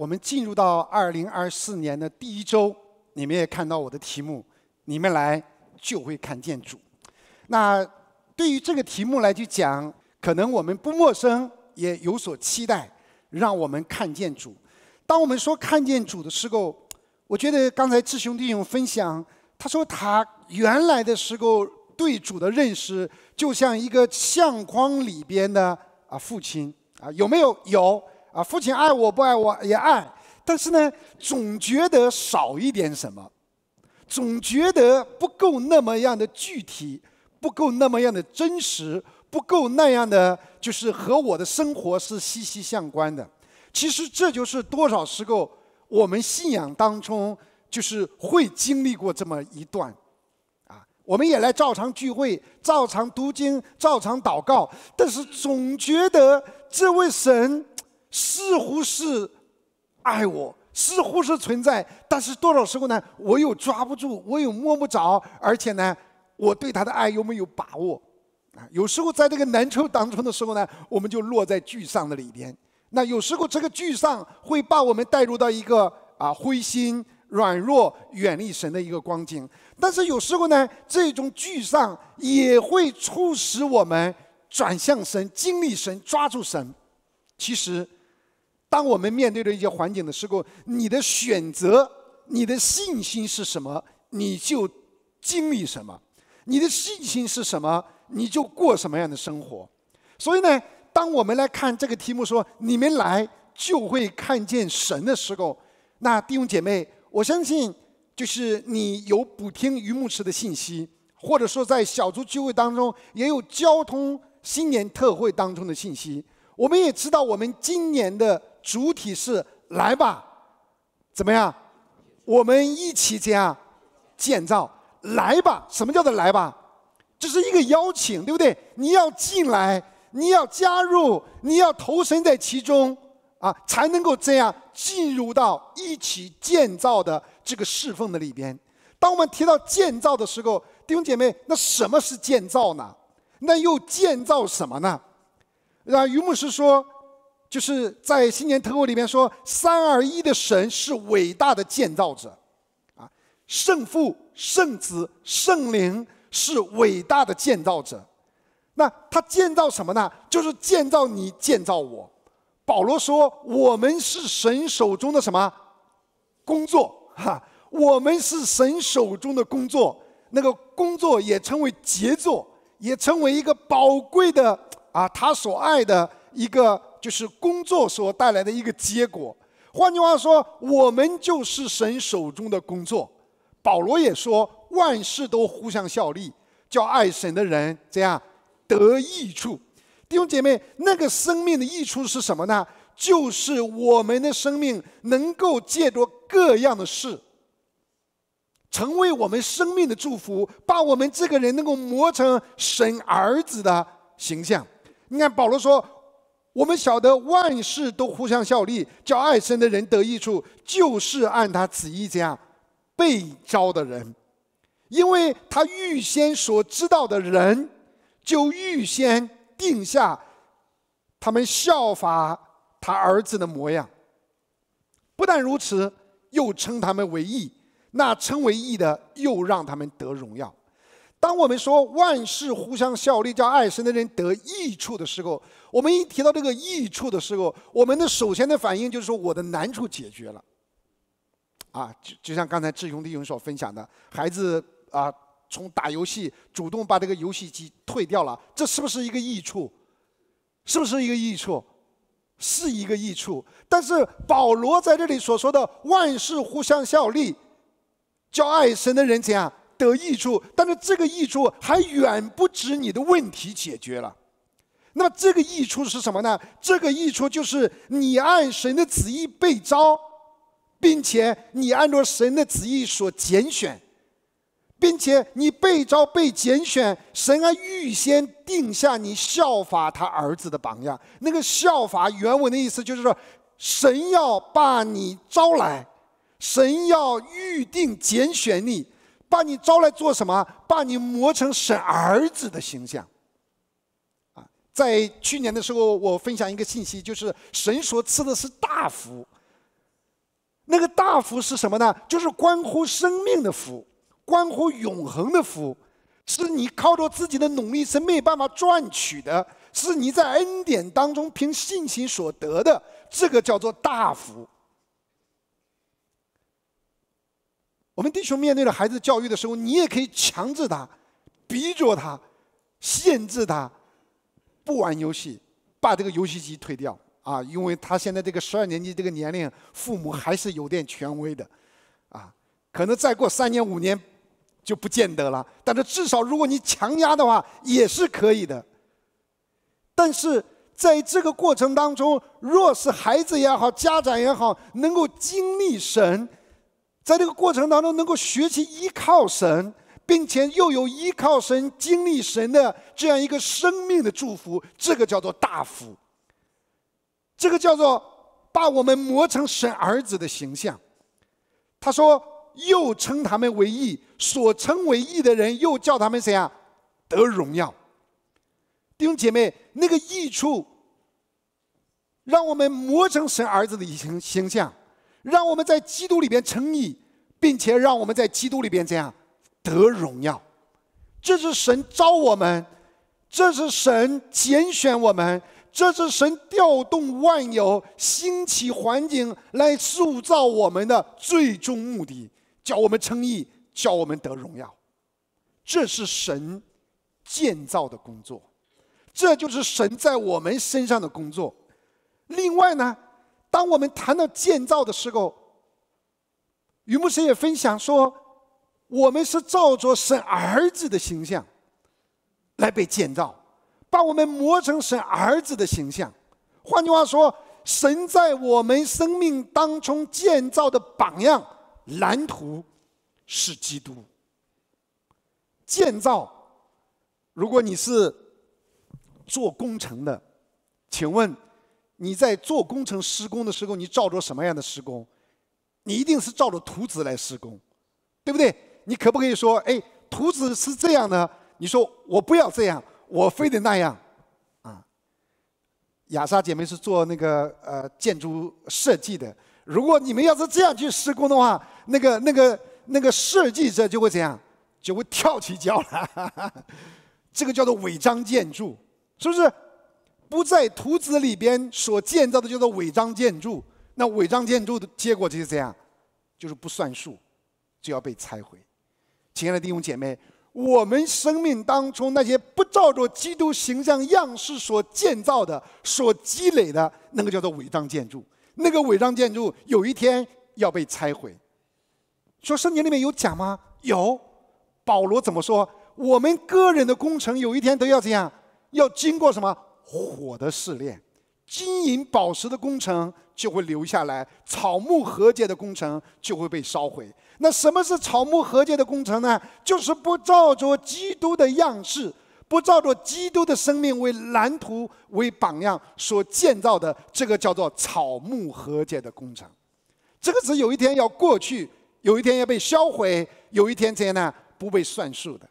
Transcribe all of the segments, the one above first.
我们进入到二零二四年的第一周，你们也看到我的题目，你们来就会看见主。那对于这个题目来去讲，可能我们不陌生，也有所期待。让我们看见主。当我们说看见主的时候，我觉得刚才志兄弟兄分享，他说他原来的时候对主的认识，就像一个相框里边的啊父亲啊，有没有？有。啊，父亲爱我不爱我也爱，但是呢，总觉得少一点什么，总觉得不够那么样的具体，不够那么样的真实，不够那样的就是和我的生活是息息相关的。其实这就是多少时候我们信仰当中就是会经历过这么一段，啊，我们也来照常聚会，照常读经，照常祷告，但是总觉得这位神。似乎是爱我，似乎是存在，但是多少时候呢？我又抓不住，我又摸不着，而且呢，我对他的爱又没有把握？啊，有时候在这个难处当中的时候呢，我们就落在沮丧的里边。那有时候这个沮丧会把我们带入到一个啊灰心、软弱、远离神的一个光景。但是有时候呢，这种沮丧也会促使我们转向神、经历神、抓住神。其实。当我们面对着一些环境的时候，你的选择、你的信心是什么，你就经历什么；你的信心是什么，你就过什么样的生活。所以呢，当我们来看这个题目说“你们来就会看见神”的时候，那弟兄姐妹，我相信就是你有补听余牧师的信息，或者说在小组聚会当中也有交通新年特会当中的信息。我们也知道我们今年的。主体是来吧，怎么样？我们一起这样建造。来吧，什么叫做来吧？这是一个邀请，对不对？你要进来，你要加入，你要投身在其中啊，才能够这样进入到一起建造的这个侍奉的里边。当我们提到建造的时候，弟兄姐妹，那什么是建造呢？那又建造什么呢？让于牧师说。就是在新年特会里面说，三二一的神是伟大的建造者，啊，圣父、圣子、圣灵是伟大的建造者。那他建造什么呢？就是建造你，建造我。保罗说，我们是神手中的什么工作？哈，我们是神手中的工作，那个工作也称为杰作，也成为一个宝贵的啊，他所爱的一个。就是工作所带来的一个结果。换句话说，我们就是神手中的工作。保罗也说：“万事都互相效力，叫爱神的人这样得益处。”弟兄姐妹，那个生命的益处是什么呢？就是我们的生命能够借着各样的事，成为我们生命的祝福，把我们这个人能够磨成神儿子的形象。你看保罗说。我们晓得万事都互相效力，叫爱神的人得益处，就是按他子这样被招的人，因为他预先所知道的人，就预先定下他们效法他儿子的模样。不但如此，又称他们为义，那称为义的又让他们得荣耀。当我们说万事互相效力，叫爱神的人得益处的时候，我们一提到这个益处的时候，我们的首先的反应就是说我的难处解决了。啊，就就像刚才志雄弟兄所分享的，孩子啊，从打游戏主动把这个游戏机退掉了，这是不是一个益处？是不是一个益处？是一个益处。但是保罗在这里所说的万事互相效力，叫爱神的人怎样？得益处，但是这个益处还远不止你的问题解决了，那么这个益处是什么呢？这个益处就是你按神的旨意被招，并且你按照神的旨意所拣选，并且你被招被拣选，神还预先定下你效法他儿子的榜样。那个效法原文的意思就是说，神要把你招来，神要预定拣选你。把你招来做什么？把你磨成神儿子的形象。啊，在去年的时候，我分享一个信息，就是神所赐的是大福。那个大福是什么呢？就是关乎生命的福，关乎永恒的福，是你靠着自己的努力是没办法赚取的，是你在恩典当中凭信心所得的，这个叫做大福。我们弟兄面对着孩子教育的时候，你也可以强制他、逼着他、限制他，不玩游戏，把这个游戏机退掉啊！因为他现在这个十二年级这个年龄，父母还是有点权威的，啊，可能再过三年五年就不见得了。但是至少如果你强压的话，也是可以的。但是在这个过程当中，若是孩子也好，家长也好，能够经历神。在这个过程当中，能够学习依靠神，并且又有依靠神、经历神的这样一个生命的祝福，这个叫做大福。这个叫做把我们磨成神儿子的形象。他说：“又称他们为义，所称为义的人，又叫他们谁呀？得荣耀。”弟兄姐妹，那个益处，让我们磨成神儿子的形形象。让我们在基督里边称义，并且让我们在基督里边这样得荣耀。这是神招我们，这是神拣选我们，这是神调动万有、兴起环境来塑造我们的最终目的，叫我们称义，叫我们得荣耀。这是神建造的工作，这就是神在我们身上的工作。另外呢？当我们谈到建造的时候，于牧师也分享说，我们是照着神儿子的形象来被建造，把我们磨成神儿子的形象。换句话说，神在我们生命当中建造的榜样蓝图是基督。建造，如果你是做工程的，请问？你在做工程施工的时候，你照着什么样的施工？你一定是照着图纸来施工，对不对？你可不可以说，哎，图纸是这样的，你说我不要这样，我非得那样，啊？雅莎姐妹是做那个呃建筑设计的，如果你们要是这样去施工的话，那个那个那个设计者就会怎样？就会跳起脚来，这个叫做违章建筑，是不是？不在图纸里边所建造的叫做违章建筑，那违章建筑的结果就是这样，就是不算数，就要被拆毁。亲爱的弟兄姐妹，我们生命当中那些不照着基督形象样式所建造的、所积累的那个叫做违章建筑，那个违章建筑有一天要被拆毁。说圣经里面有讲吗？有，保罗怎么说？我们个人的工程有一天都要这样，要经过什么？火的试炼，金银宝石的工程就会留下来，草木和解的工程就会被烧毁。那什么是草木和解的工程呢？就是不照着基督的样式，不照着基督的生命为蓝图、为榜样所建造的，这个叫做草木和解的工程。这个词有一天要过去，有一天要被销毁，有一天灾呢不被算数的，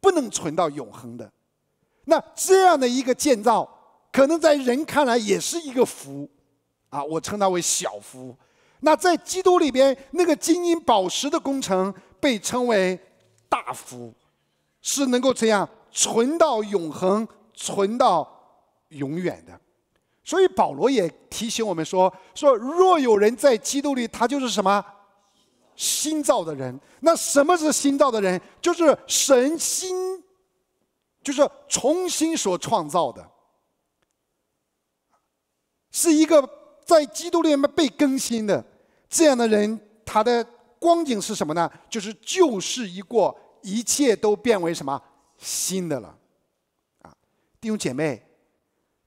不能存到永恒的。那这样的一个建造，可能在人看来也是一个福，啊，我称它为小福。那在基督里边，那个金银宝石的工程被称为大福，是能够这样存到永恒、存到永远的。所以保罗也提醒我们说：说若有人在基督里，他就是什么新造的人。那什么是新造的人？就是神新。就是重新所创造的，是一个在基督里面被更新的这样的人，他的光景是什么呢？就是旧事一过，一切都变为什么新的了。啊，弟兄姐妹，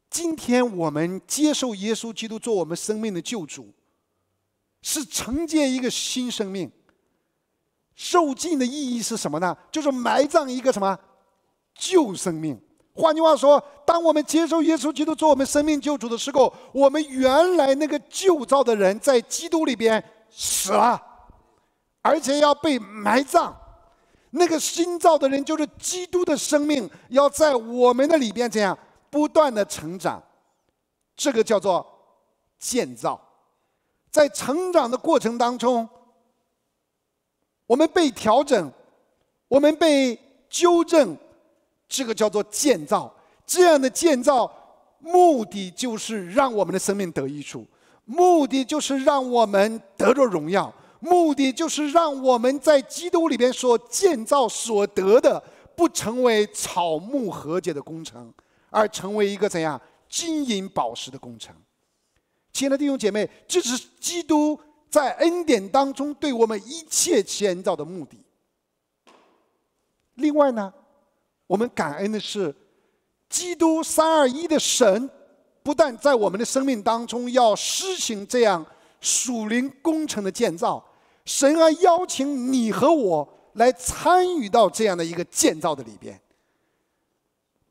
今天我们接受耶稣基督做我们生命的救主，是承接一个新生命。受尽的意义是什么呢？就是埋葬一个什么？救生命，换句话说，当我们接受耶稣基督做我们生命救主的时候，我们原来那个旧造的人在基督里边死了，而且要被埋葬。那个新造的人就是基督的生命，要在我们的里边这样不断的成长。这个叫做建造，在成长的过程当中，我们被调整，我们被纠正。这个叫做建造，这样的建造目的就是让我们的生命得益处，目的就是让我们得着荣耀，目的就是让我们在基督里边所建造所得的，不成为草木和解的工程，而成为一个怎样金银宝石的工程。亲爱的弟兄姐妹，这是基督在恩典当中对我们一切建造的目的。另外呢？我们感恩的是，基督三二一的神不但在我们的生命当中要施行这样属灵工程的建造，神还邀请你和我来参与到这样的一个建造的里边。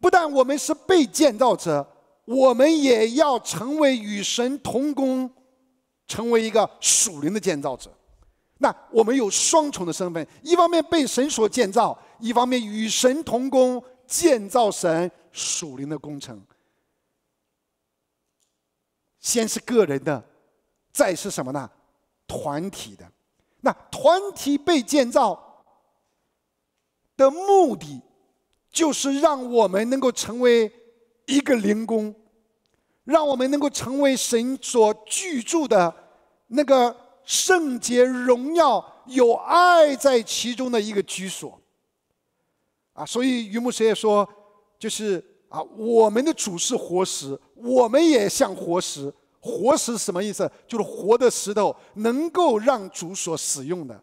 不但我们是被建造者，我们也要成为与神同工，成为一个属灵的建造者。那我们有双重的身份，一方面被神所建造。一方面与神同工建造神属灵的工程，先是个人的，再是什么呢？团体的。那团体被建造的目的，就是让我们能够成为一个灵工，让我们能够成为神所居住的那个圣洁、荣耀、有爱在其中的一个居所。啊，所以鱼木师也说，就是啊，我们的主是活石，我们也像活石。活石什么意思？就是活的石头，能够让主所使用的。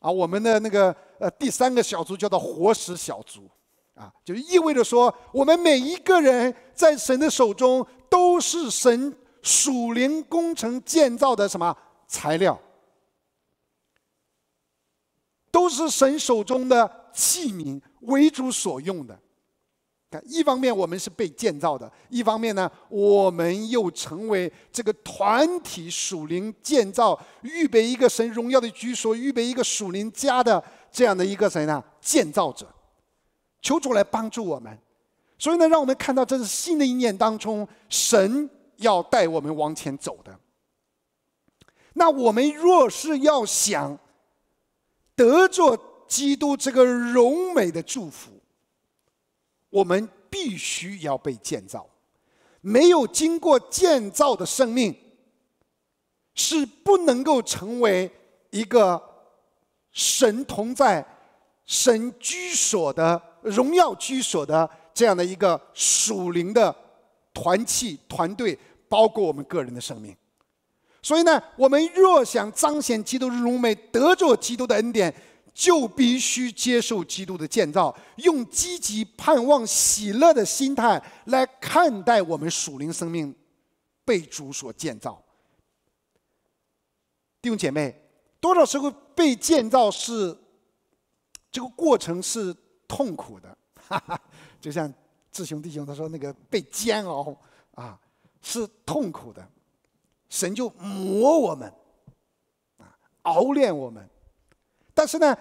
啊，我们的那个呃第三个小组叫做活石小组，啊，就意味着说，我们每一个人在神的手中都是神属灵工程建造的什么材料，都是神手中的。器皿为主所用的，看，一方面我们是被建造的，一方面呢，我们又成为这个团体属灵建造、预备一个神荣耀的居所、预备一个属灵家的这样的一个谁呢？建造者，求主来帮助我们。所以呢，让我们看到这是新的一年当中神要带我们往前走的。那我们若是要想得着。基督这个荣美的祝福，我们必须要被建造。没有经过建造的生命，是不能够成为一个神同在、神居所的荣耀居所的这样的一个属灵的团契团队，包括我们个人的生命。所以呢，我们若想彰显基督的荣美，得着基督的恩典。就必须接受基督的建造，用积极盼望喜乐的心态来看待我们属灵生命被主所建造。弟兄姐妹，多少时候被建造是这个过程是痛苦的，哈哈，就像志雄弟兄他说那个被煎熬啊是痛苦的，神就磨我们啊熬炼我们。但是呢，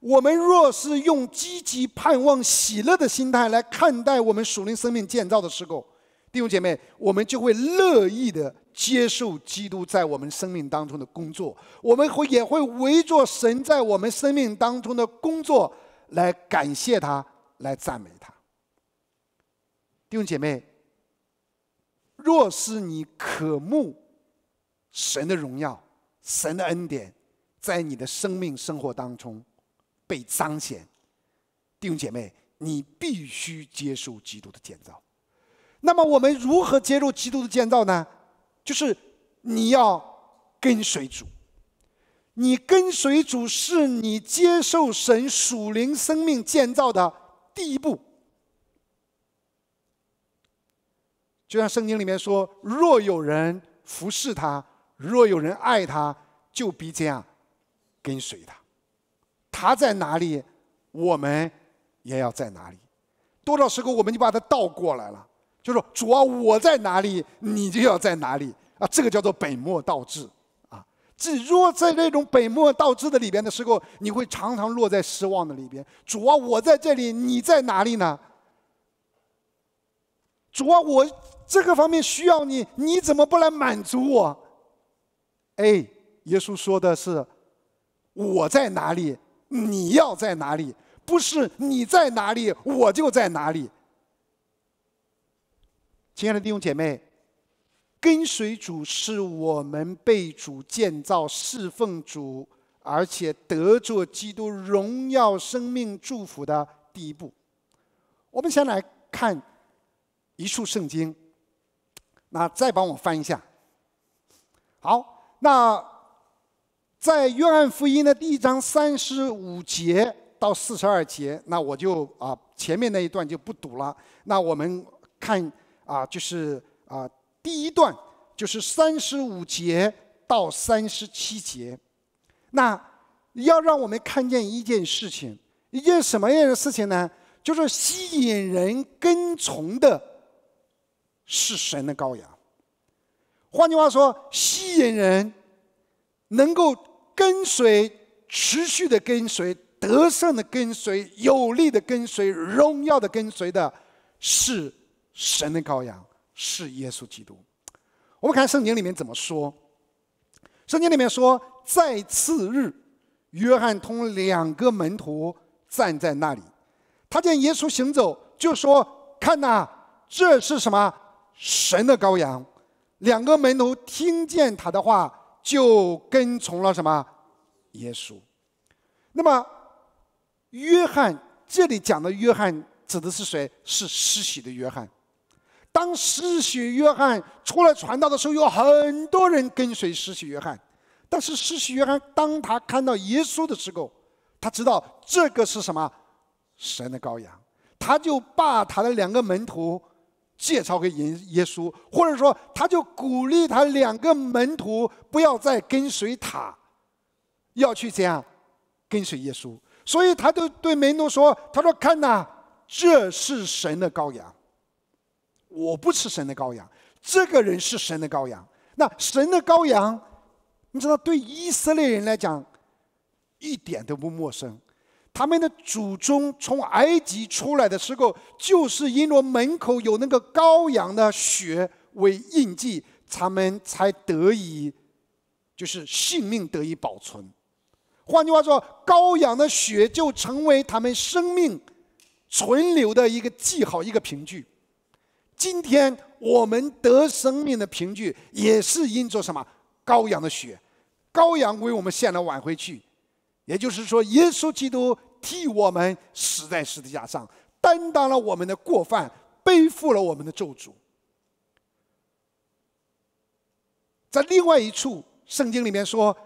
我们若是用积极盼望喜乐的心态来看待我们属灵生命建造的时候，弟兄姐妹，我们就会乐意的接受基督在我们生命当中的工作，我们会也会围着神在我们生命当中的工作来感谢他，来赞美他。弟兄姐妹，若是你渴慕神的荣耀、神的恩典。在你的生命生活当中被彰显，弟兄姐妹，你必须接受基督的建造。那么，我们如何接受基督的建造呢？就是你要跟随主。你跟随主是你接受神属灵生命建造的第一步。就像圣经里面说：“若有人服侍他，若有人爱他，就必这样。”跟随他，他在哪里，我们也要在哪里。多少时候我们就把它倒过来了，就是主啊，我在哪里，你就要在哪里啊。这个叫做本末倒置啊。只若在这种本末倒置的里边的时候，你会常常落在失望的里边。主啊，我在这里，你在哪里呢？主啊，我这个方面需要你，你怎么不来满足我？哎，耶稣说的是。我在哪里，你要在哪里，不是你在哪里，我就在哪里。亲爱的弟兄姐妹，跟随主是我们被主建造、侍奉主，而且得着基督荣耀生命祝福的第一步。我们先来看一处圣经，那再帮我翻一下。好，那。在《约翰福音》的第一章三十五节到四十二节，那我就啊，前面那一段就不读了。那我们看啊，就是啊，第一段就是三十五节到三十七节。那要让我们看见一件事情，一件什么样的事情呢？就是吸引人跟从的，是神的羔羊。换句话说，吸引人能够。跟随，持续的跟随，得胜的跟随，有力的跟随，荣耀的跟随的，是神的羔羊，是耶稣基督。我们看圣经里面怎么说？圣经里面说，在次日，约翰同两个门徒站在那里，他见耶稣行走，就说：“看哪，这是什么？神的羔羊。”两个门徒听见他的话。就跟从了什么耶稣？那么约翰这里讲的约翰指的是谁？是施洗的约翰。当施洗约翰出来传道的时候，有很多人跟随施洗约翰。但是施洗约翰当他看到耶稣的时候，他知道这个是什么神的羔羊，他就把他的两个门徒。介绍给耶耶稣，或者说他就鼓励他两个门徒不要再跟随他，要去这样跟随耶稣。所以他就对门徒说：“他说看呐，这是神的羔羊，我不吃神的羔羊，这个人是神的羔羊。那神的羔羊，你知道对以色列人来讲一点都不陌生。”他们的祖宗从埃及出来的时候，就是因为门口有那个羔羊的血为印记，他们才得以，就是性命得以保存。换句话说，羔羊的血就成为他们生命存留的一个记号、一个凭据。今天我们得生命的凭据，也是因着什么？羔羊的血，羔羊为我们献了挽回去。也就是说，耶稣基督。替我们死在十字架上，担当了我们的过犯，背负了我们的咒诅。在另外一处圣经里面说，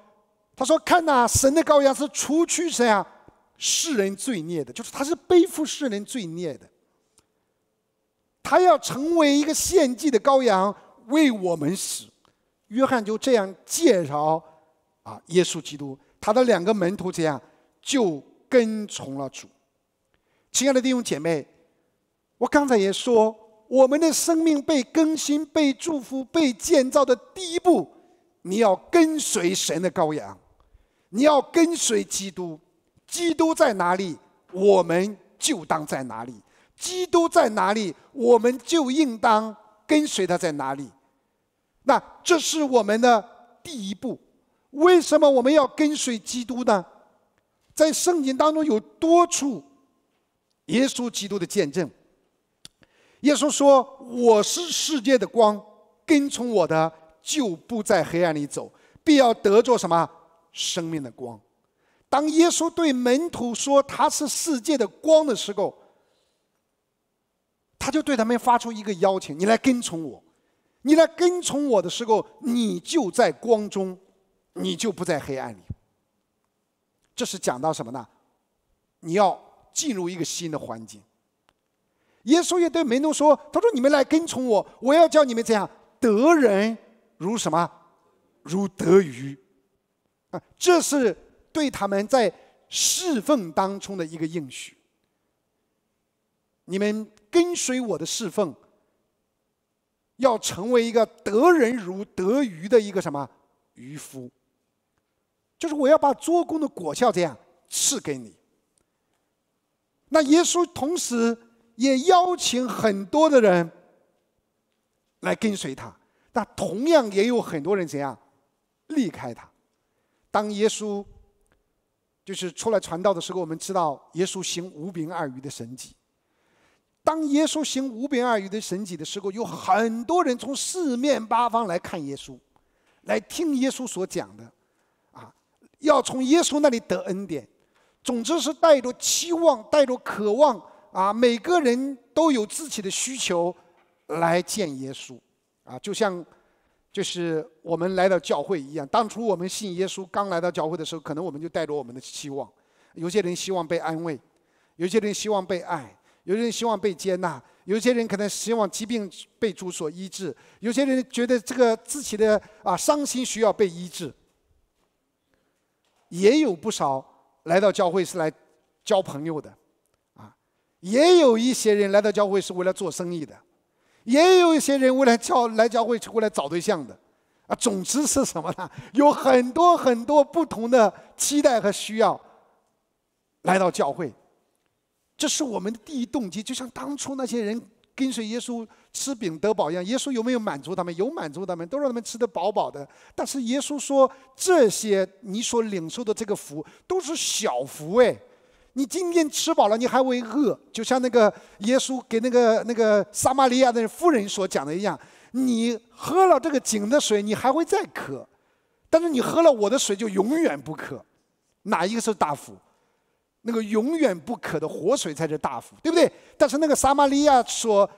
他说：“看呐，神的羔羊是除去谁啊？世人罪孽的，就是他是背负世人罪孽的，他要成为一个献祭的羔羊为我们死。”约翰就这样介绍啊，耶稣基督，他的两个门徒这样就。跟从了主，亲爱的弟兄姐妹，我刚才也说，我们的生命被更新、被祝福、被建造的第一步，你要跟随神的羔羊，你要跟随基督。基督在哪里，我们就当在哪里；基督在哪里，我们就应当跟随他在哪里。那这是我们的第一步。为什么我们要跟随基督呢？在圣经当中有多处耶稣基督的见证。耶稣说：“我是世界的光，跟从我的就不在黑暗里走，必要得着什么生命的光。”当耶稣对门徒说他是世界的光的时候，他就对他们发出一个邀请：“你来跟从我，你来跟从我的时候，你就在光中，你就不在黑暗里。”这是讲到什么呢？你要进入一个新的环境。耶稣也对门徒说：“他说你们来跟从我，我要叫你们怎样得人如什么？如得鱼啊！这是对他们在侍奉当中的一个应许。你们跟随我的侍奉，要成为一个得人如得鱼的一个什么渔夫？”就是我要把做工的果效这样赐给你。那耶稣同时也邀请很多的人来跟随他，那同样也有很多人怎样离开他。当耶稣就是出来传道的时候，我们知道耶稣行无饼二鱼的神迹。当耶稣行无饼二鱼的神迹的时候，有很多人从四面八方来看耶稣，来听耶稣所讲的。要从耶稣那里得恩典，总之是带着期望，带着渴望啊！每个人都有自己的需求，来见耶稣啊！就像，就是我们来到教会一样。当初我们信耶稣，刚来到教会的时候，可能我们就带着我们的期望，有些人希望被安慰，有些人希望被爱，有些人希望被接纳，有些人可能希望疾病被主所医治，有些人觉得这个自己的啊伤心需要被医治。也有不少来到教会是来交朋友的，啊，也有一些人来到教会是为了做生意的，也有一些人为了教来教会是来找对象的，啊，总之是什么呢？有很多很多不同的期待和需要，来到教会，这是我们的第一动机。就像当初那些人。跟随耶稣吃饼得饱一样，耶稣有没有满足他们？有满足他们，都让他们吃得饱饱的。但是耶稣说，这些你所领受的这个福都是小福哎。你今天吃饱了，你还会饿。就像那个耶稣给那个那个撒玛利亚的妇人所讲的一样，你喝了这个井的水，你还会再渴；但是你喝了我的水，就永远不渴。哪一个是大福？那个永远不可的活水才是大福，对不对？但是那个撒玛利亚所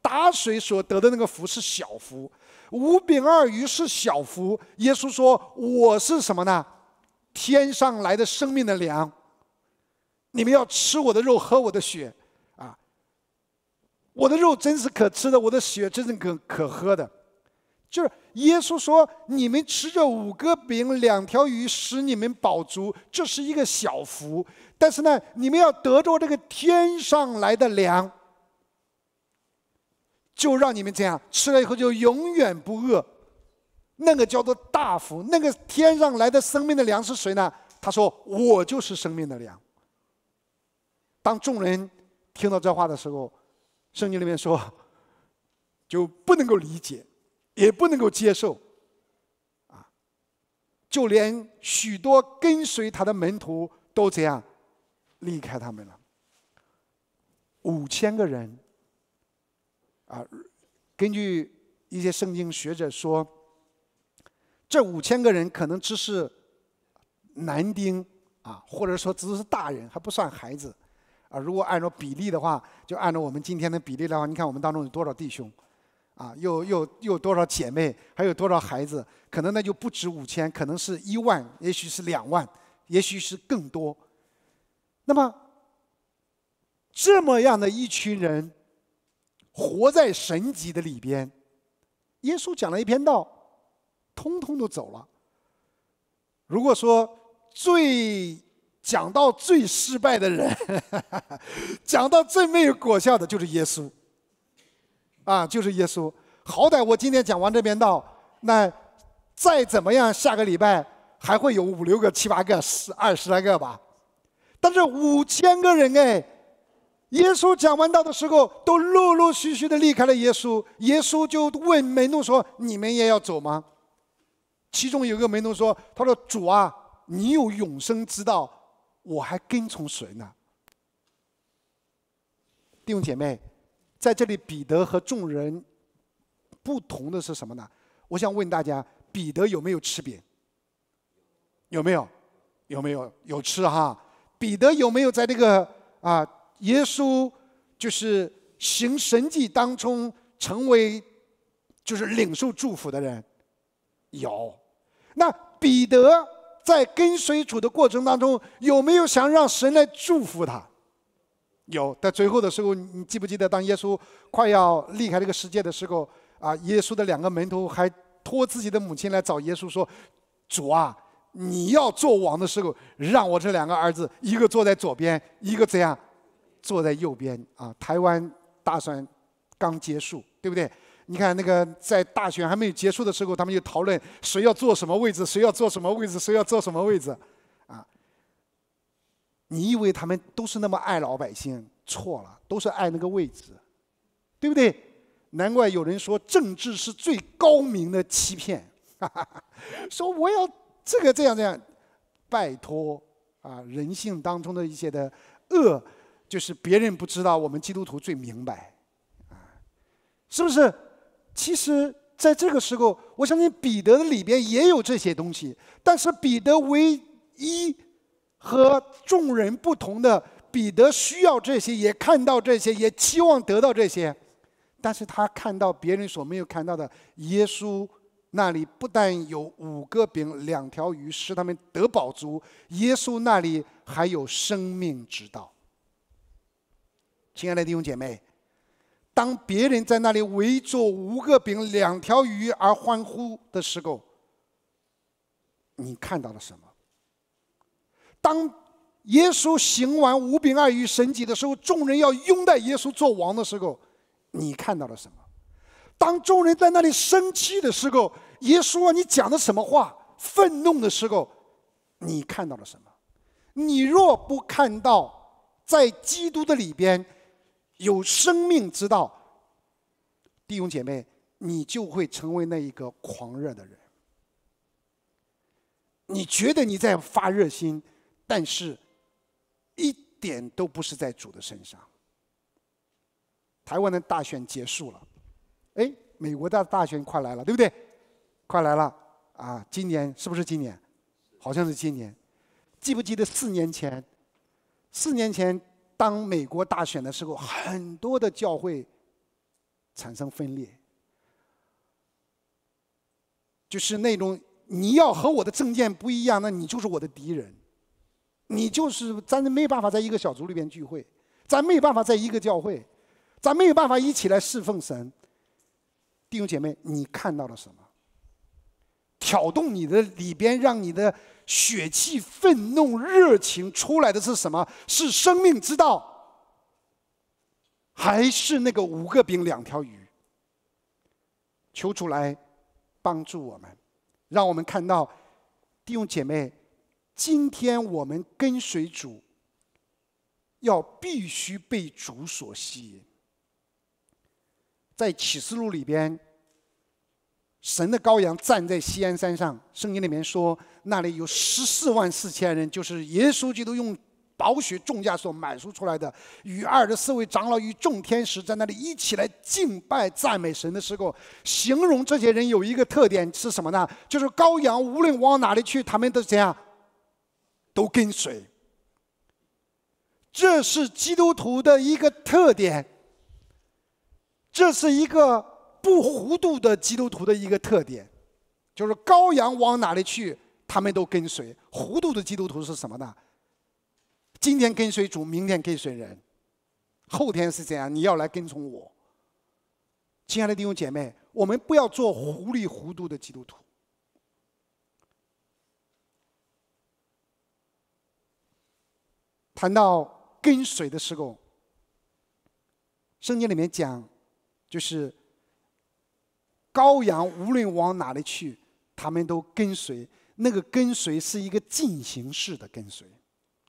打水所得的那个福是小福，五饼二鱼是小福。耶稣说：“我是什么呢？天上来的生命的粮。你们要吃我的肉，喝我的血，啊！我的肉真是可吃的，我的血真是可可喝的。就是耶稣说，你们吃着五个饼两条鱼，使你们饱足，这是一个小福。”但是呢，你们要得着这个天上来的粮，就让你们这样吃了以后就永远不饿，那个叫做大福。那个天上来的生命的粮是谁呢？他说：“我就是生命的粮。”当众人听到这话的时候，圣经里面说，就不能够理解，也不能够接受，啊，就连许多跟随他的门徒都这样。离开他们了，五千个人，啊，根据一些圣经学者说，这五千个人可能只是男丁啊，或者说只是大人，还不算孩子，啊，如果按照比例的话，就按照我们今天的比例的话，你看我们当中有多少弟兄，啊，又又又多少姐妹，还有多少孩子，可能那就不止五千，可能是一万，也许是两万，也许是更多。那么，这么样的一群人，活在神级的里边，耶稣讲了一篇道，通通都走了。如果说最讲到最失败的人，讲到最没有果效的，就是耶稣，啊，就是耶稣。好歹我今天讲完这篇道，那再怎么样，下个礼拜还会有五六个、七八个、十二十来个吧。但是五千个人哎，耶稣讲完道的时候，都陆陆续续的离开了耶稣。耶稣就问门徒说：“你们也要走吗？”其中有个门徒说：“他说，主啊，你有永生之道，我还跟从谁呢？”弟兄姐妹，在这里，彼得和众人不同的是什么呢？我想问大家，彼得有没有吃饼？有没有？有没有？有吃哈。彼得有没有在这个啊，耶稣就是行神迹当中成为就是领受祝福的人？有。那彼得在跟随主的过程当中，有没有想让神来祝福他？有。在最后的时候，你记不记得，当耶稣快要离开这个世界的时候啊，耶稣的两个门徒还托自己的母亲来找耶稣说：“主啊。”你要做王的时候，让我这两个儿子，一个坐在左边，一个怎样，坐在右边啊？台湾大选刚结束，对不对？你看那个在大选还没有结束的时候，他们就讨论谁要坐什么位置，谁要坐什么位置，谁要坐什么位置，啊？你以为他们都是那么爱老百姓？错了，都是爱那个位置，对不对？难怪有人说政治是最高明的欺骗，哈 哈说我要。这个这样这样，拜托啊！人性当中的一些的恶，就是别人不知道，我们基督徒最明白，啊，是不是？其实在这个时候，我相信彼得的里边也有这些东西，但是彼得唯一和众人不同的，彼得需要这些，也看到这些，也期望得到这些，但是他看到别人所没有看到的耶稣。那里不但有五个饼两条鱼，使他们得饱足。耶稣那里还有生命之道。亲爱的弟兄姐妹，当别人在那里围坐五个饼两条鱼而欢呼的时候，你看到了什么？当耶稣行完五饼二鱼神迹的时候，众人要拥戴耶稣做王的时候，你看到了什么？当众人在那里生气的时候，耶稣，你讲的什么话？愤怒的时候，你看到了什么？你若不看到在基督的里边有生命之道，弟兄姐妹，你就会成为那一个狂热的人。你觉得你在发热心，但是，一点都不是在主的身上。台湾的大选结束了。哎，美国的大选快来了，对不对？快来了啊！今年是不是今年？好像是今年。记不记得四年前？四年前当美国大选的时候，很多的教会产生分裂，就是那种你要和我的政见不一样，那你就是我的敌人，你就是咱没办法在一个小组里边聚会，咱没有办法在一个教会，咱没有办法一起来侍奉神。弟兄姐妹，你看到了什么？挑动你的里边，让你的血气、愤怒、热情出来的是什么？是生命之道，还是那个五个饼、两条鱼？求主来帮助我们，让我们看到，弟兄姐妹，今天我们跟随主，要必须被主所吸引。在启示录里边，神的羔羊站在锡安山上，圣经里面说那里有十四万四千人，就是耶稣基督用宝血重家所满书出来的，与二十四位长老与众天使在那里一起来敬拜赞美神的时候，形容这些人有一个特点是什么呢？就是羔羊无论往哪里去，他们都怎样，都跟随。这是基督徒的一个特点。这是一个不糊涂的基督徒的一个特点，就是羔羊往哪里去，他们都跟随。糊涂的基督徒是什么呢？今天跟随主，明天跟随人，后天是怎样？你要来跟从我。亲爱的弟兄姐妹，我们不要做糊里糊涂的基督徒。谈到跟随的时候，圣经里面讲。就是羔羊无论往哪里去，他们都跟随。那个跟随是一个进行式的跟随，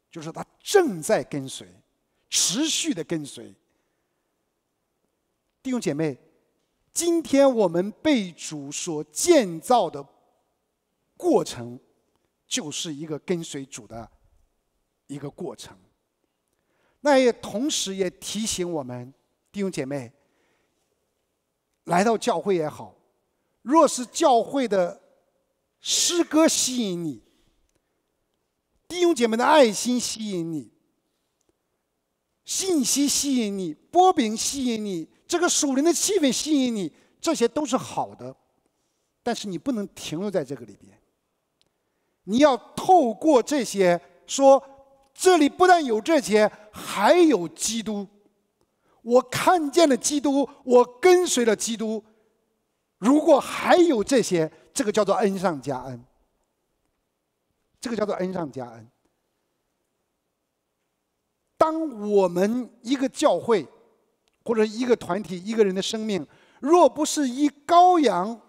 就是他正在跟随，持续的跟随。弟兄姐妹，今天我们被主所建造的过程，就是一个跟随主的一个过程。那也同时，也提醒我们弟兄姐妹。来到教会也好，若是教会的诗歌吸引你，弟兄姐妹的爱心吸引你，信息吸引你，波饼吸引你，这个属灵的气氛吸引你，这些都是好的。但是你不能停留在这个里边，你要透过这些说，这里不但有这些，还有基督。我看见了基督，我跟随了基督。如果还有这些，这个叫做恩上加恩，这个叫做恩上加恩。当我们一个教会或者一个团体、一个人的生命，若不是以羔羊、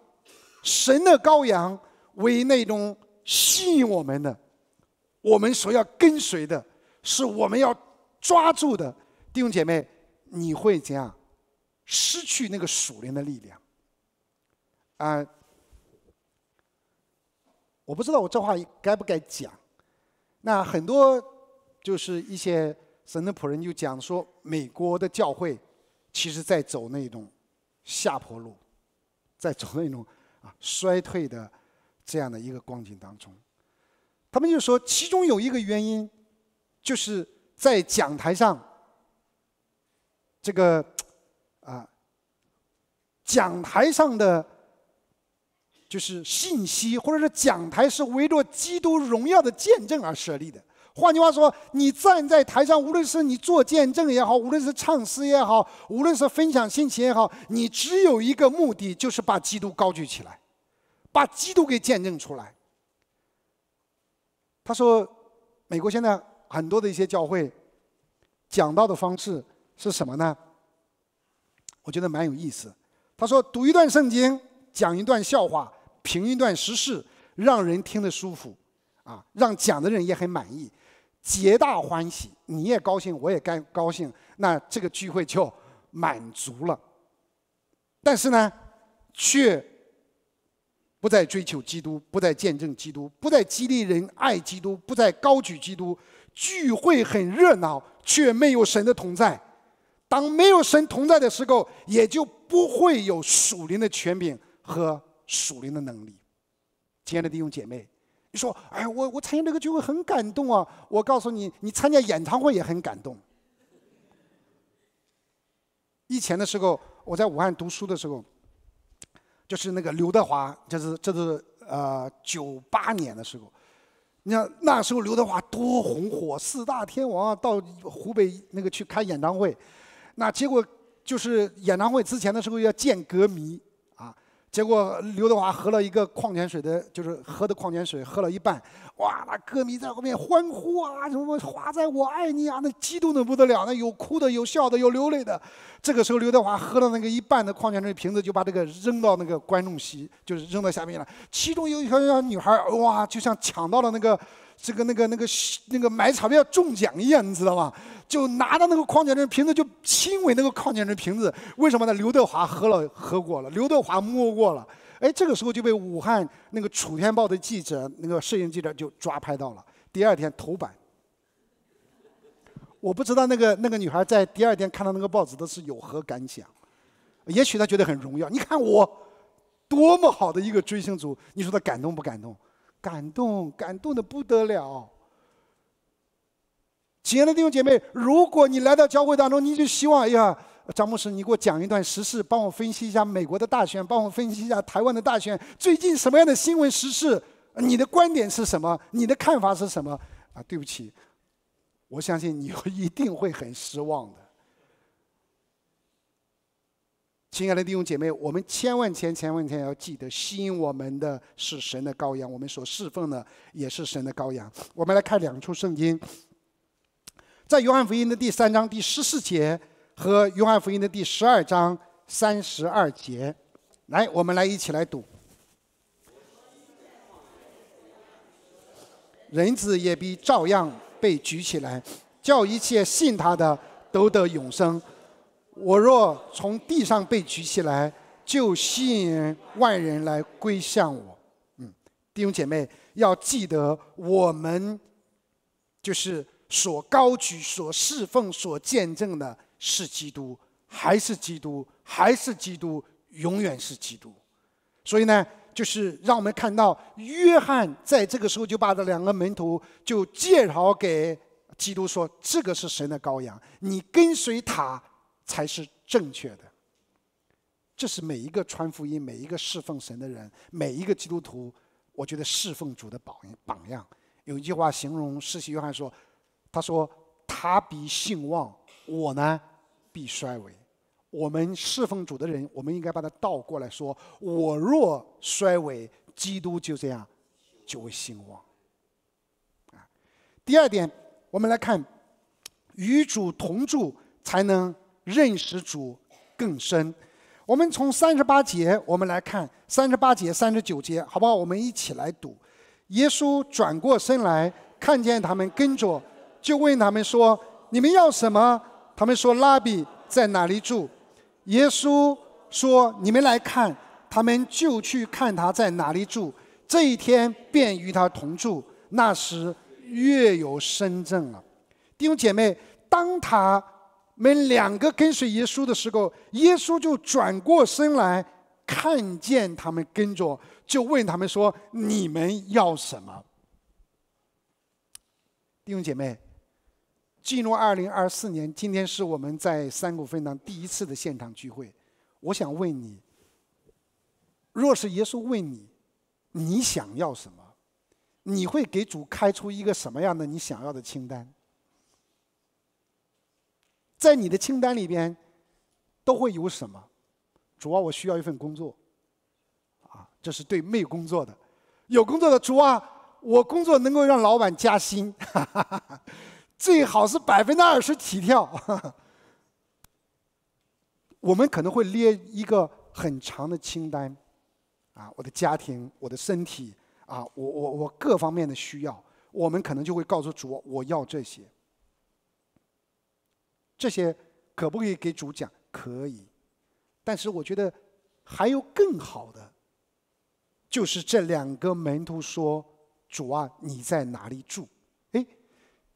神的羔羊为那种吸引我们的，我们所要跟随的，是我们要抓住的，弟兄姐妹。你会怎样失去那个属灵的力量？啊，我不知道我这话该不该讲。那很多就是一些神的仆人就讲说，美国的教会其实在走那种下坡路，在走那种啊衰退的这样的一个光景当中。他们就说，其中有一个原因，就是在讲台上。这个啊，讲台上的就是信息，或者是讲台是围着基督荣耀的见证而设立的。换句话说，你站在台上，无论是你做见证也好，无论是唱诗也好，无论是分享心情也好，你只有一个目的，就是把基督高举起来，把基督给见证出来。他说，美国现在很多的一些教会讲道的方式。是什么呢？我觉得蛮有意思。他说：“读一段圣经，讲一段笑话，评一段时事，让人听得舒服，啊，让讲的人也很满意，皆大欢喜。你也高兴，我也该高兴，那这个聚会就满足了。但是呢，却不再追求基督，不再见证基督，不再激励人爱基督，不再高举基督。聚会很热闹，却没有神的同在。”当没有神同在的时候，也就不会有属灵的权柄和属灵的能力。亲爱的弟兄姐妹，你说，哎，我我参加这个聚会很感动啊！我告诉你，你参加演唱会也很感动。以前的时候，我在武汉读书的时候，就是那个刘德华，就是这是呃九八年的时候，你看那时候刘德华多红火，四大天王啊，到湖北那个去开演唱会。那结果就是演唱会之前的时候要见歌迷啊，结果刘德华喝了一个矿泉水的，就是喝的矿泉水，喝了一半，哇，那歌迷在后面欢呼啊，什么华仔我爱你啊，那激动的不得了，那有哭的，有笑的，有流泪的。这个时候刘德华喝了那个一半的矿泉水瓶子，就把这个扔到那个观众席，就是扔到下面了。其中有一小女孩，哇，就像抢到了那个。这个那个那个那个买彩票中奖一样，你知道吗？就拿着那个矿泉水瓶子，就亲吻那个矿泉水瓶子。为什么呢？刘德华喝了喝过了，刘德华摸过了。哎，这个时候就被武汉那个楚天报的记者，那个摄影记者就抓拍到了。第二天头版。我不知道那个那个女孩在第二天看到那个报纸的是有何感想。也许她觉得很荣耀。你看我多么好的一个追星族，你说她感动不感动？感动，感动的不得了。亲爱的弟兄姐妹，如果你来到教会当中，你就希望哎呀，张牧师，你给我讲一段时事，帮我分析一下美国的大选，帮我分析一下台湾的大选，最近什么样的新闻时事，你的观点是什么，你的看法是什么？啊，对不起，我相信你一定会很失望的。亲爱的弟兄姐妹，我们千万千千万千要记得，吸引我们的是神的羔羊，我们所侍奉的也是神的羔羊。我们来看两处圣经，在约翰福音的第三章第十四节和约翰福音的第十二章三十二节，来，我们来一起来读。人子也必照样被举起来，叫一切信他的都得永生。我若从地上被举起来，就吸引万人来归向我。嗯，弟兄姐妹要记得，我们就是所高举、所侍奉、所见证的是基督，还是基督，还是基督，永远是基督。所以呢，就是让我们看到，约翰在这个时候就把这两个门徒就介绍给基督说：“这个是神的羔羊，你跟随他。”才是正确的。这是每一个穿福音、每一个侍奉神的人、每一个基督徒，我觉得侍奉主的榜样。有一句话形容世袭约翰说：“他说他必兴旺，我呢必衰微。”我们侍奉主的人，我们应该把它倒过来说：“我若衰微，基督就这样就会兴旺。”第二点，我们来看与主同住才能。认识主更深。我们从三十八节，我们来看三十八节、三十九节，好不好？我们一起来读。耶稣转过身来，看见他们跟着，就问他们说：“你们要什么？”他们说：“拉比在哪里住？”耶稣说：“你们来看，他们就去看他在哪里住。这一天便与他同住。那时月有深证了。”弟兄姐妹，当他。们两个跟随耶稣的时候，耶稣就转过身来，看见他们跟着，就问他们说：“你们要什么？”弟兄姐妹，进入二零二四年，今天是我们在三谷分堂第一次的现场聚会。我想问你：若是耶稣问你，你想要什么？你会给主开出一个什么样的你想要的清单？在你的清单里边都会有什么？主啊，我需要一份工作，啊，这是对没有工作的；有工作的，主啊，我工作能够让老板加薪，最好是百分之二十起跳。我们可能会列一个很长的清单，啊，我的家庭，我的身体，啊，我我我各方面的需要，我们可能就会告诉主，我要这些。这些可不可以给主讲？可以，但是我觉得还有更好的，就是这两个门徒说：“主啊，你在哪里住？”哎，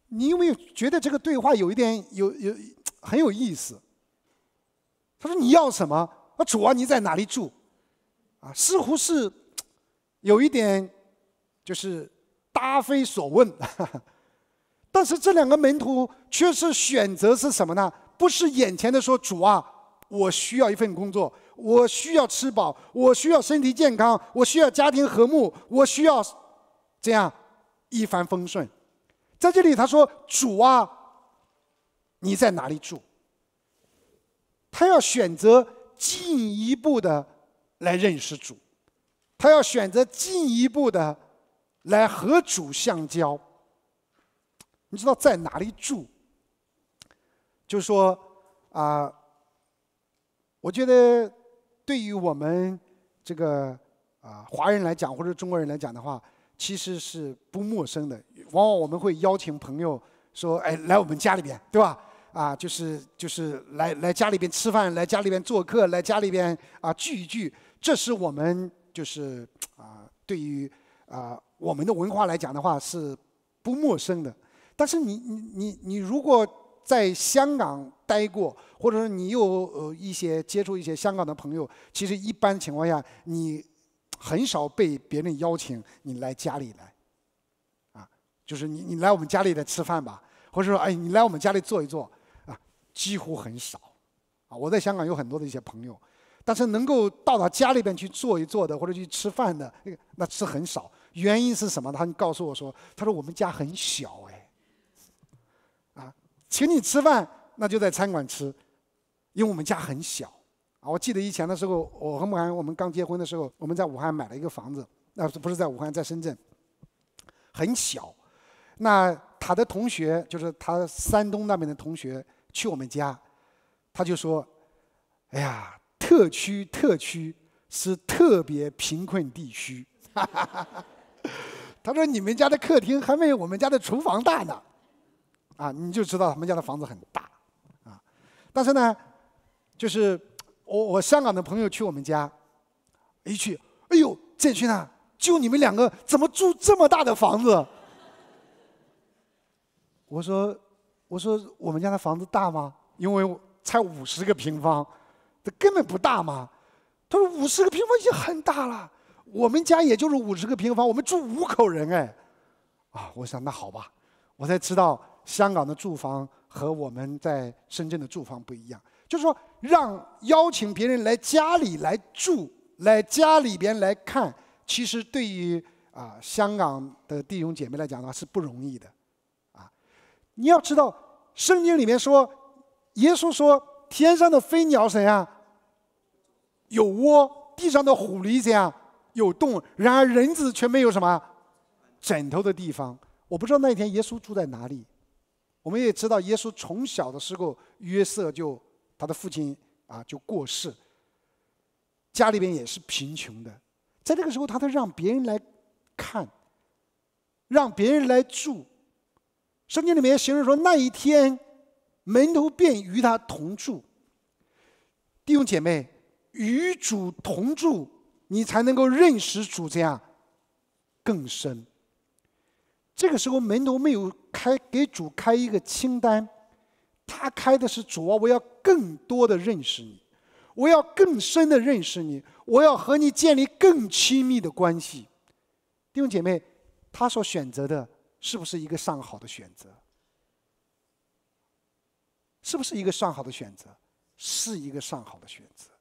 你有没有觉得这个对话有一点有有很有意思？他说：“你要什么？”啊，主啊，你在哪里住？啊，似乎是有一点，就是答非所问。但是这两个门徒却是选择是什么呢？不是眼前的说主啊，我需要一份工作，我需要吃饱，我需要身体健康，我需要家庭和睦，我需要这样一帆风顺。在这里他说主啊，你在哪里住？他要选择进一步的来认识主，他要选择进一步的来和主相交。知道在哪里住，就是说啊，我觉得对于我们这个啊华人来讲，或者中国人来讲的话，其实是不陌生的。往往我们会邀请朋友说：“哎，来我们家里边，对吧？啊，就是就是来来家里边吃饭，来家里边做客，来家里边啊聚一聚。”这是我们就是啊，对于啊我们的文化来讲的话，是不陌生的。但是你你你你如果在香港待过，或者说你有呃一些接触一些香港的朋友，其实一般情况下你很少被别人邀请你来家里来，啊，就是你你来我们家里来吃饭吧，或者说哎你来我们家里坐一坐啊，几乎很少，啊，我在香港有很多的一些朋友，但是能够到他家里边去坐一坐的或者去吃饭的那那很少，原因是什么？他告诉我说，他说我们家很小哎。请你吃饭，那就在餐馆吃，因为我们家很小啊。我记得以前的时候，我和孟涵我们刚结婚的时候，我们在武汉买了一个房子，那不是在武汉，在深圳，很小。那他的同学，就是他山东那边的同学，去我们家，他就说：“哎呀，特区特区是特别贫困地区。”他说：“你们家的客厅还没有我们家的厨房大呢。”啊，你就知道他们家的房子很大，啊，但是呢，就是我我香港的朋友去我们家，一去，哎呦，建勋啊，就你们两个怎么住这么大的房子？我说我说我们家的房子大吗？因为才五十个平方，这根本不大嘛。他说五十个平方已经很大了，我们家也就是五十个平方，我们住五口人哎，啊，我想那好吧，我才知道。香港的住房和我们在深圳的住房不一样，就是说，让邀请别人来家里来住，来家里边来看，其实对于啊香港的弟兄姐妹来讲的话是不容易的，啊，你要知道，圣经里面说，耶稣说，天上的飞鸟怎样有窝，地上的狐狸怎样有洞，然而人子却没有什么枕头的地方。我不知道那一天耶稣住在哪里。我们也知道，耶稣从小的时候，约瑟就他的父亲啊就过世，家里边也是贫穷的。在这个时候，他都让别人来看，让别人来住。圣经里面形容说，那一天门徒便与他同住。弟兄姐妹，与主同住，你才能够认识主，这样更深。这个时候门徒没有开给主开一个清单，他开的是主啊！我要更多的认识你，我要更深的认识你，我要和你建立更亲密的关系。弟兄姐妹，他所选择的是不是一个上好的选择？是不是一个上好的选择？是一个上好的选择。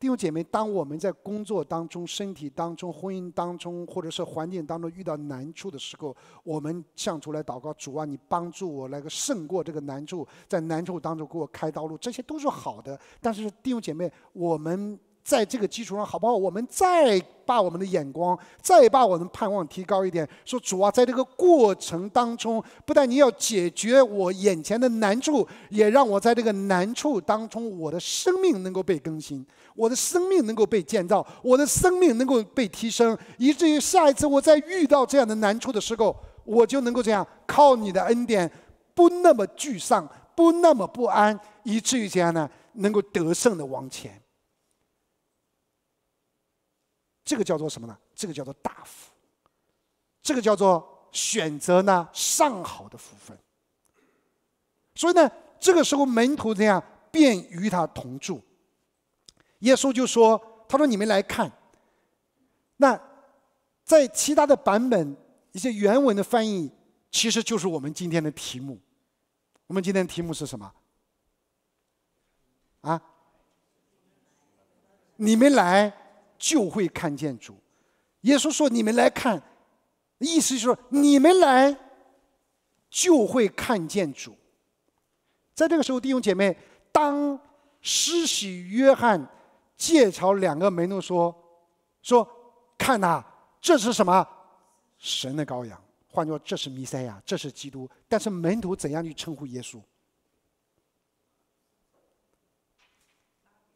弟兄姐妹，当我们在工作当中、身体当中、婚姻当中，或者是环境当中遇到难处的时候，我们向主来祷告，主啊，你帮助我来个胜过这个难处，在难处当中给我开道路，这些都是好的。但是，弟兄姐妹，我们在这个基础上好不好？我们再把我们的眼光，再把我们盼望提高一点，说主啊，在这个过程当中，不但你要解决我眼前的难处，也让我在这个难处当中，我的生命能够被更新。我的生命能够被建造，我的生命能够被提升，以至于下一次我在遇到这样的难处的时候，我就能够这样靠你的恩典，不那么沮丧，不那么不安，以至于这样呢？能够得胜的往前。这个叫做什么呢？这个叫做大福，这个叫做选择呢上好的福分。所以呢，这个时候门徒这样便与他同住。耶稣就说：“他说你们来看。那在其他的版本一些原文的翻译，其实就是我们今天的题目。我们今天题目是什么？啊，你们来就会看见主。耶稣说：‘你们来看，’意思就是你们来就会看见主。在这个时候，弟兄姐妹，当施洗约翰。”借朝两个门徒说：“说看呐，这是什么？神的羔羊，换说这是弥赛亚，这是基督。但是门徒怎样去称呼耶稣？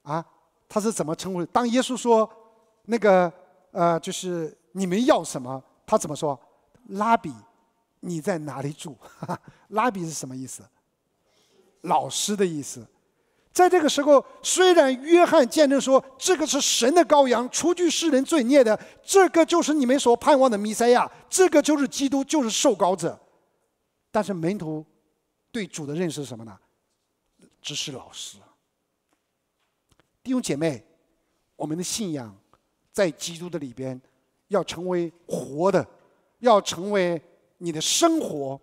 啊，他是怎么称呼？当耶稣说那个呃，就是你们要什么，他怎么说？拉比，你在哪里住？拉比是什么意思？老师的意思。”在这个时候，虽然约翰见证说这个是神的羔羊，除去世人罪孽的，这个就是你们所盼望的弥赛亚，这个就是基督，就是受膏者。但是门徒对主的认识是什么呢？只是老师。弟兄姐妹，我们的信仰在基督的里边要成为活的，要成为你的生活。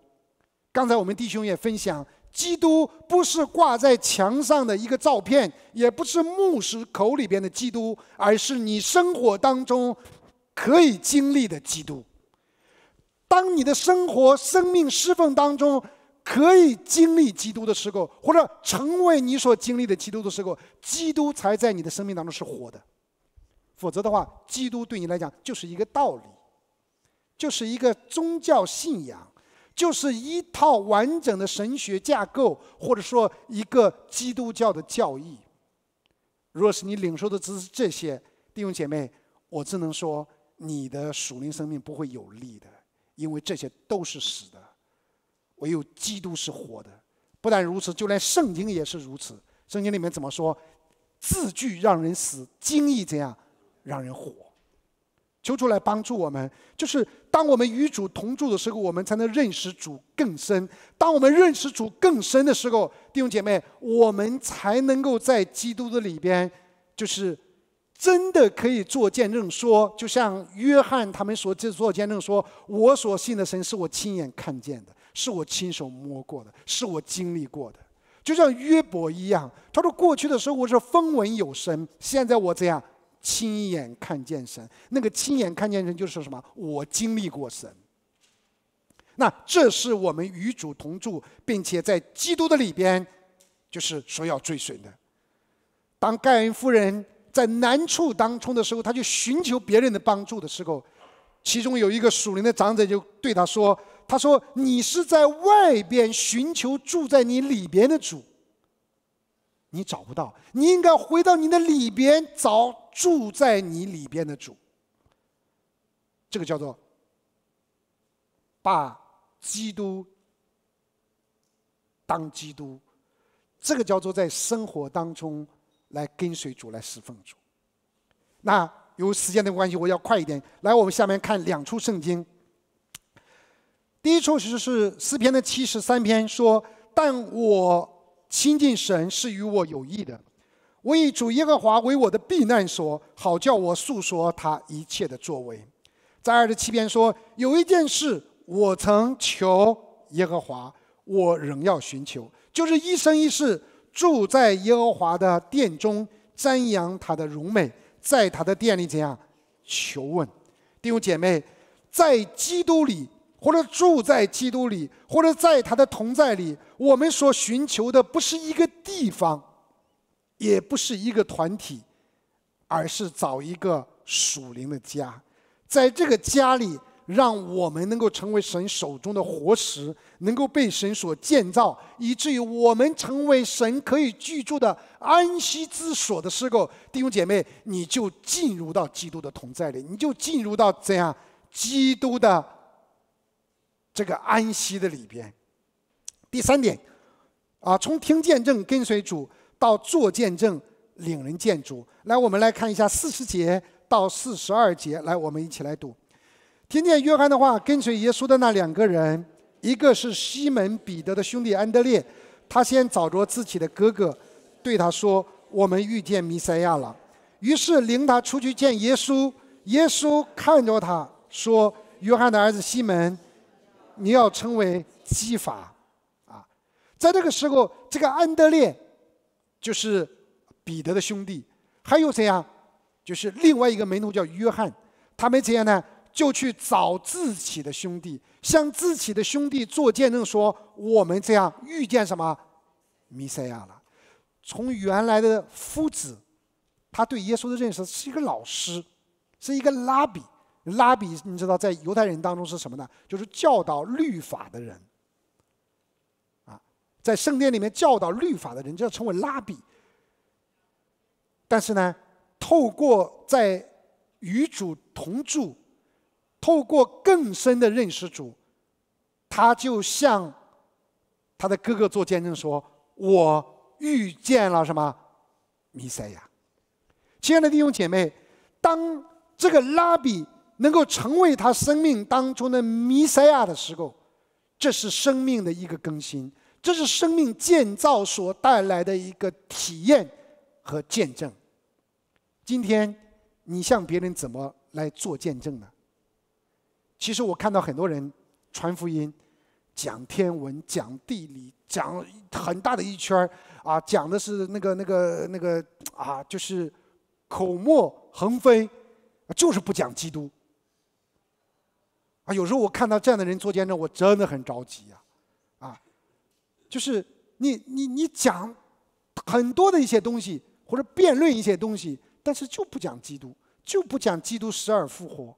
刚才我们弟兄也分享。基督不是挂在墙上的一个照片，也不是牧师口里边的基督，而是你生活当中可以经历的基督。当你的生活、生命、侍奉当中可以经历基督的时候，或者成为你所经历的基督的时候，基督才在你的生命当中是活的。否则的话，基督对你来讲就是一个道理，就是一个宗教信仰。就是一套完整的神学架构，或者说一个基督教的教义。若是你领受的只是这些，弟兄姐妹，我只能说你的属灵生命不会有力的，因为这些都是死的。唯有基督是活的。不但如此，就连圣经也是如此。圣经里面怎么说？字句让人死，经意怎样，让人活。求主来帮助我们，就是当我们与主同住的时候，我们才能认识主更深；当我们认识主更深的时候，弟兄姐妹，我们才能够在基督的里边，就是真的可以做见证，说就像约翰他们所这做见证说，我所信的神是我亲眼看见的，是我亲手摸过的，是我经历过的，就像约伯一样，他说过去的时候我是风闻有声，现在我这样。亲眼看见神，那个亲眼看见神就是什么？我经历过神。那这是我们与主同住，并且在基督的里边，就是说要追随的。当盖恩夫人在难处当中的时候，她就寻求别人的帮助的时候，其中有一个属灵的长者就对她说：“他说你是在外边寻求住在你里边的主，你找不到，你应该回到你的里边找。”住在你里边的主，这个叫做把基督当基督，这个叫做在生活当中来跟随主，来侍奉主。那由于时间的关系，我要快一点。来，我们下面看两处圣经。第一处其实是诗篇的七十三篇，说：“但我亲近神是与我有益的。”我以主耶和华为我的避难所，好叫我诉说他一切的作为。在二十七篇说，有一件事我曾求耶和华，我仍要寻求，就是一生一世住在耶和华的殿中，瞻仰他的荣美，在他的殿里怎样求问。弟兄姐妹，在基督里，或者住在基督里，或者在他的同在里，我们所寻求的不是一个地方。也不是一个团体，而是找一个属灵的家，在这个家里，让我们能够成为神手中的活石，能够被神所建造，以至于我们成为神可以居住的安息之所的时候，弟兄姐妹，你就进入到基督的同在里，你就进入到这样基督的这个安息的里边。第三点，啊，从听见证跟随主。到作见证，领人见主。来，我们来看一下四十节到四十二节。来，我们一起来读。听见约翰的话，跟随耶稣的那两个人，一个是西门彼得的兄弟安德烈。他先找着自己的哥哥，对他说：“我们遇见弥赛亚了。”于是领他出去见耶稣。耶稣看着他说：“约翰的儿子西门，你要成为基法。”啊，在这个时候，这个安德烈。就是彼得的兄弟，还有谁啊？就是另外一个门徒叫约翰，他们怎样呢？就去找自己的兄弟，向自己的兄弟做见证，说我们这样遇见什么弥赛亚了。从原来的夫子，他对耶稣的认识是一个老师，是一个拉比。拉比你知道在犹太人当中是什么呢？就是教导律法的人。在圣殿里面教导律法的人就要成为拉比。但是呢，透过在与主同住，透过更深的认识主，他就向他的哥哥做见证说：“我遇见了什么弥赛亚。”亲爱的弟兄姐妹，当这个拉比能够成为他生命当中的弥赛亚的时候，这是生命的一个更新。这是生命建造所带来的一个体验和见证。今天你向别人怎么来做见证呢？其实我看到很多人传福音、讲天文、讲地理、讲很大的一圈啊，讲的是那个、那个、那个啊，就是口沫横飞，就是不讲基督。啊，有时候我看到这样的人做见证，我真的很着急呀。就是你你你讲很多的一些东西，或者辩论一些东西，但是就不讲基督，就不讲基督十而复活。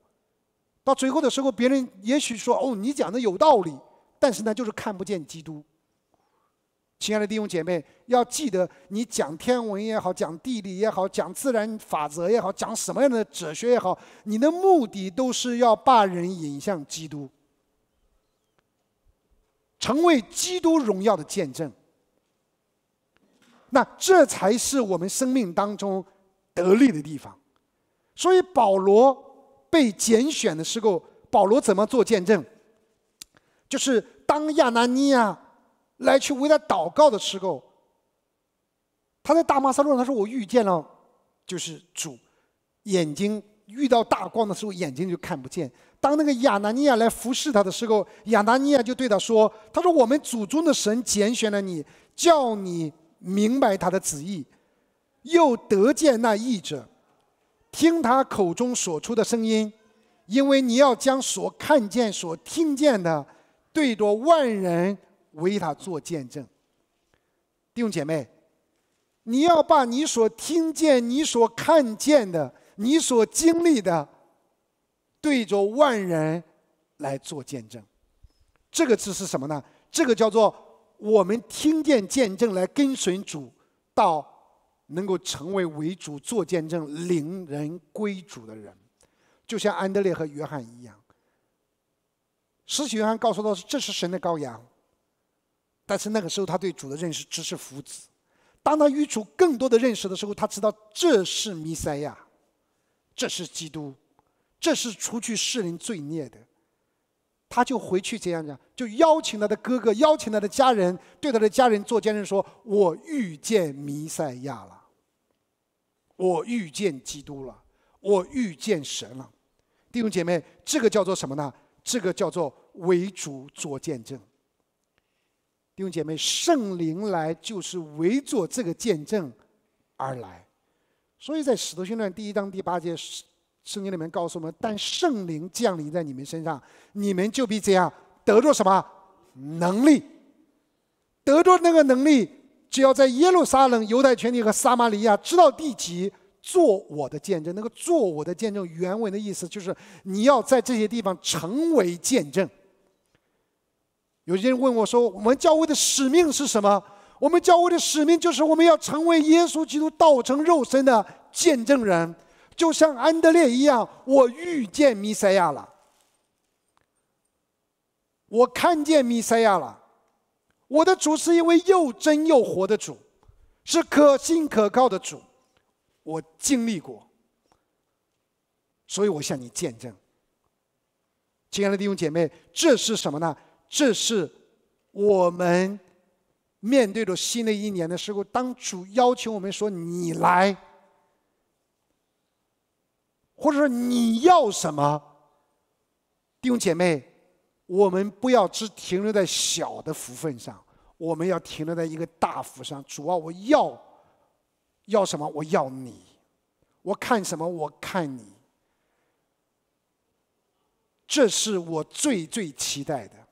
到最后的时候，别人也许说：“哦，你讲的有道理。”但是呢，就是看不见基督。亲爱的弟兄姐妹，要记得，你讲天文也好，讲地理也好，讲自然法则也好，讲什么样的哲学也好，你的目的都是要把人引向基督。成为基督荣耀的见证，那这才是我们生命当中得力的地方。所以保罗被拣选的时候，保罗怎么做见证？就是当亚拿尼亚来去为他祷告的时候，他在大马萨路上，他说：“我遇见了，就是主，眼睛。”遇到大光的时候，眼睛就看不见。当那个亚拿尼亚来服侍他的时候，亚拿尼亚就对他说：“他说我们祖宗的神拣选了你，叫你明白他的旨意，又得见那异者，听他口中所出的声音，因为你要将所看见、所听见的，对着万人为他做见证。”弟兄姐妹，你要把你所听见、你所看见的。你所经历的，对着万人来做见证，这个字是什么呢？这个叫做我们听见见证来跟随主，到能够成为为主做见证、领人归主的人，就像安德烈和约翰一样。使徒约翰告诉到是这是神的羔羊，但是那个时候他对主的认识只是父子。当他遇主更多的认识的时候，他知道这是弥赛亚。这是基督，这是除去世人罪孽的。他就回去这样讲，就邀请他的哥哥，邀请他的家人，对他的家人做见证，说：“我遇见弥赛亚了，我遇见基督了，我遇见神了。”弟兄姐妹，这个叫做什么呢？这个叫做为主做见证。弟兄姐妹，圣灵来就是为做这个见证而来。所以在使徒行传第一章第八节圣经里面告诉我们：，但圣灵降临在你们身上，你们就必这样得着什么能力？得着那个能力，只要在耶路撒冷、犹太、全体和撒玛利亚，知道地极，做我的见证。那个做我的见证，原文的意思就是你要在这些地方成为见证。有些人问我说：，我们教会的使命是什么？我们教会的使命就是我们要成为耶稣基督道成肉身的见证人，就像安德烈一样，我遇见弥赛亚了，我看见弥赛亚了，我的主是一位又真又活的主，是可信可靠的主，我经历过，所以我向你见证。亲爱的弟兄姐妹，这是什么呢？这是我们。面对着新的一年的时候，当主邀请我们说：“你来，或者说你要什么？”弟兄姐妹，我们不要只停留在小的福分上，我们要停留在一个大福上。主啊，我要，要什么？我要你，我看什么？我看你。这是我最最期待的。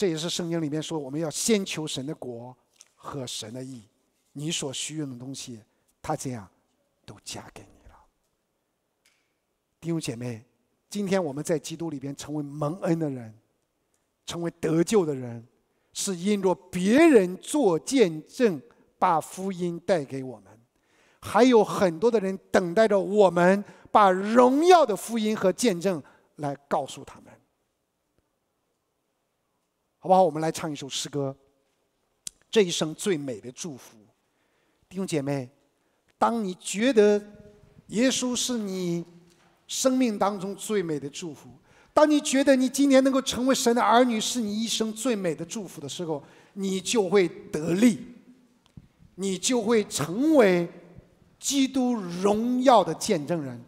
这也是圣经里面说，我们要先求神的国和神的义。你所需用的东西，他这样都加给你了。弟兄姐妹，今天我们在基督里边成为蒙恩的人，成为得救的人，是因着别人做见证，把福音带给我们。还有很多的人等待着我们把荣耀的福音和见证来告诉他们。好不好？我们来唱一首诗歌。这一生最美的祝福，弟兄姐妹，当你觉得耶稣是你生命当中最美的祝福，当你觉得你今年能够成为神的儿女是你一生最美的祝福的时候，你就会得力，你就会成为基督荣耀的见证人。